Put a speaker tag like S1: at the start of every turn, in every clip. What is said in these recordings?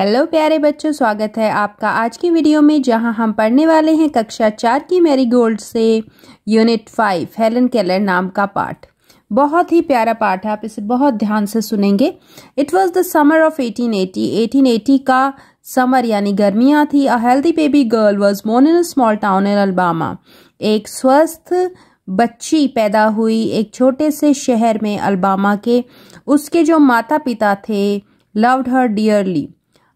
S1: hello प्यारे बच्चों स्वागत है आपका आज की वीडियो में जहां हम पढ़ने वाले हैं कक्षा चार की मैरी गोल्ड से यूनिट फाइव हेलन केलर नाम का पाठ बहुत ही प्यारा पाठ है आप इसे बहुत ध्यान से सुनेंगे it was the summer of 1880 1880 का समर यानी गर्मियाँ थी a healthy baby girl was born in a small town in Alabama एक स्वस्थ बच्ची पैदा हुई एक छोटे से शहर में अल्बामा के उसके जो माता पिता थे loved her dearly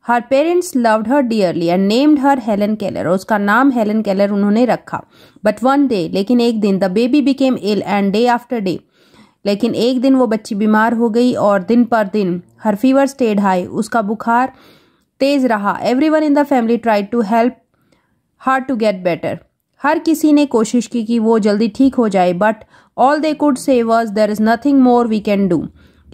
S1: her parents loved her dearly and named her Helen Keller उसका नाम हेलन केलर उन्होंने रखा बट वन डे लेकिन एक दिन the baby became ill and day after day लेकिन एक दिन वो बच्ची बीमार हो गई और दिन पर दिन हर फीवर स्टेड हाई उसका बुखार तेज रहा everyone in the family try to help her to get better हर किसी ने कोशिश की कि वो जल्दी ठीक हो जाए but all they could say there is nothing more we can do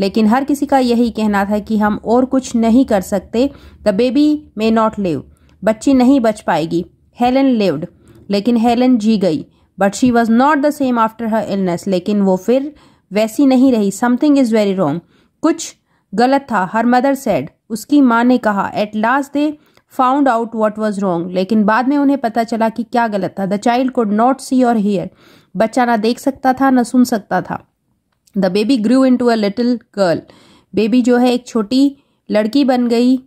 S1: लेकिन हर किसी का यही कहना था कि हम और कुछ नहीं कर सकते the baby may not live बच्ची नहीं बच पाएगी हेलन लिव्ड लेकिन हेलन जी गई but she was not the same after her illness लेकिन वो फिर वैसी नहीं रही समथिंग इज़ वेरी रॉन्ग कुछ गलत था हर मदर सेड उसकी माँ ने कहा at last they found out what was wrong लेकिन बाद में उन्हें पता चला कि क्या गलत था the child could not see or hear बच्चा ना देख सकता था ना सुन सकता था the baby grew into a little girl baby जो है एक छोटी लड़की बन गई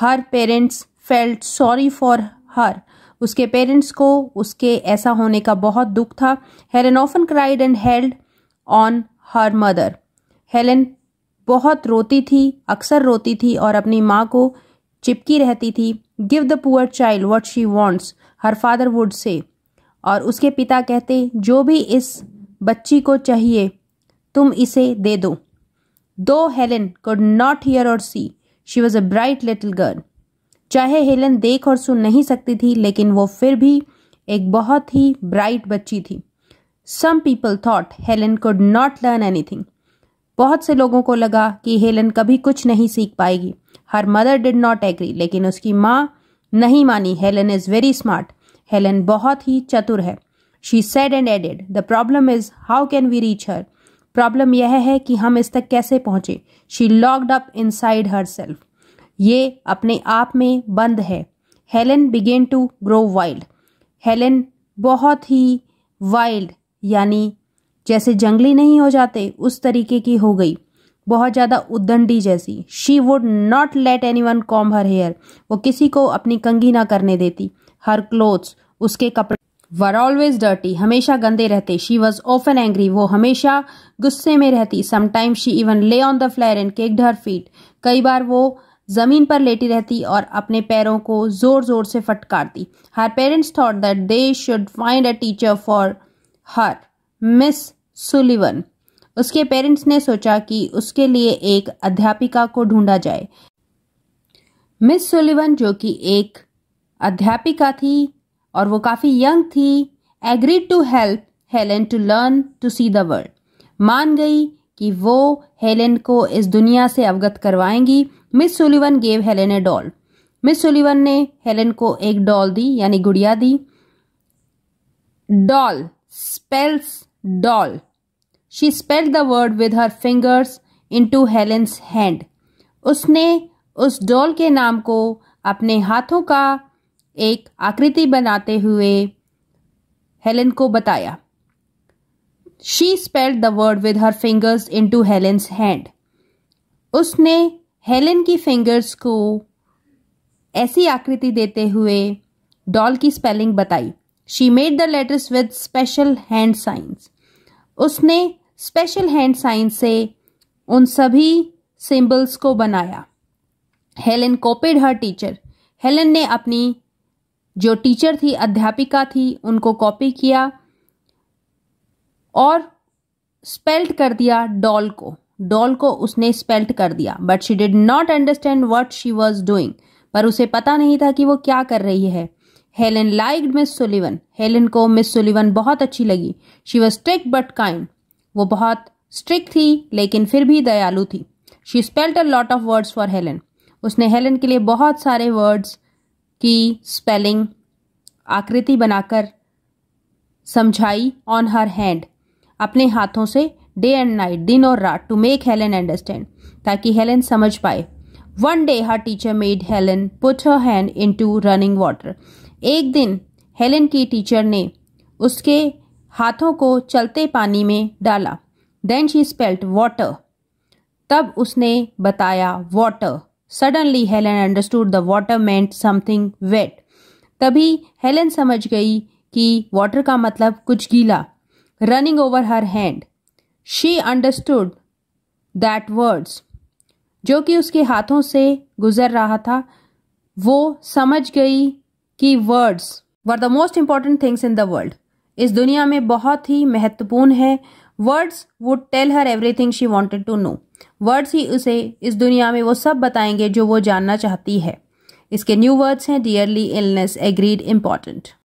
S1: her parents felt sorry for her उसके पेरेंट्स को उसके ऐसा होने का बहुत दुख था Helen often cried and held on her mother Helen बहुत रोती थी अक्सर रोती थी और अपनी माँ को चिपकी रहती थी give the poor child what she wants her father would say और उसके पिता कहते जो भी इस बच्ची को चाहिए तुम इसे दे दो दो Helen could not hear or see she was a bright little girl चाहे हेलन देख और सुन नहीं सकती थी लेकिन वो फिर भी एक बहुत ही ब्राइट बच्ची थी some people thought Helen could not learn anything बहुत से लोगों को लगा कि हेलन कभी कुछ नहीं सीख पाएगी her mother did not agree लेकिन उसकी माँ नहीं मानी Helen is very smart Helen बहुत ही चतुर है she said and added the problem is how can we reach her problem यह है कि हम इस तक कैसे पहुंचे she locked up inside herself ये अपने आप में बंद है Helen began to grow wild Helen बहुत ही वाइल्ड यानी जैसे जंगली नहीं हो जाते उस तरीके की हो गई बहुत ज़्यादा उदंडी जैसी she would not let anyone comb her hair वो किसी को अपनी कंघी ना करने देती हर क्लोथ्स उसके कपड़े वर ऑलवेज डर्टी हमेशा गंदे रहते शी वॉज ओफन एंग्री वो हमेशा गुस्से में रहती sometimes she even lay on the floor and kicked her feet कई बार वो ज़मीन पर लेटी रहती और अपने पैरों को ज़ोर ज़ोर से फटकारती her parents thought that they should find a teacher for her Miss Sullivan उसके पेरेंट्स ने सोचा कि उसके लिए एक अध्यापिका को ढूंढा जाए मिस सुलिवन जो कि एक अध्यापिका थी और वो काफ़ी यंग थी agreed to help Helen to learn to see the world मान गई कि वो हेलेन को इस दुनिया से अवगत करवाएंगी Miss Sullivan gave Helen a doll Miss Sullivan ने हेलेन को एक डॉल दी यानी गुड़िया दी doll spells doll she spell the word with her fingers into Helen's hand उसने उस डॉल के नाम को अपने हाथों का एक आकृति बनाते हुए हेलेन को बताया she spelled the word with her fingers into Helen's hand उसने हेलेन की फिंगर्स को ऐसी आकृति देते हुए डॉल की स्पेलिंग बताई she made the letters with special hand signs उसने स्पेशल हैंड साइंस से उन सभी सिंबल्स को बनाया Helen copied her teacher Helen ने अपनी जो टीचर थी अध्यापिका थी उनको कॉपी किया और स्पेल्ट कर दिया डॉल को डॉल को उसने स्पेल्ट कर दिया but she did not understand what she was doing पर उसे पता नहीं था कि वो क्या कर रही है Helen liked Miss Sullivan Helen को मिस सुलिवन बहुत अच्छी लगी she was strict but kind वो बहुत स्ट्रिक्ट थी लेकिन फिर भी दयालु थी she spelt a lot of words for Helen उसने हेलन के लिए बहुत सारे वर्ड्स की स्पेलिंग आकृति बनाकर समझाई ऑन हर हैंड अपने हाथों से डे एंड नाइट दिन और रात टू मेक हेलन अंडरस्टैंड ताकि हेलन समझ पाए one day her teacher made Helen put her hand into running water एक दिन हेलन की टीचर ने उसके हाथों को चलते पानी में डाला देन शी स्पेल्ट वाटर तब उसने बताया water suddenly Helen understood the water meant something wet तभी हेलन समझ गई कि वाटर का मतलब कुछ गीला running over her hand she understood that words जो कि उसके हाथों से गुजर रहा था वो समझ गई कि words were the most important things in the world इस दुनिया में बहुत ही महत्वपूर्ण है words would tell her everything she wanted to know words ही उसे इस दुनिया में वो सब बताएंगे जो वो जानना चाहती है इसके न्यू वर्ड्स हैं डियरली इलनेस एग्रीड इम्पॉर्टेंट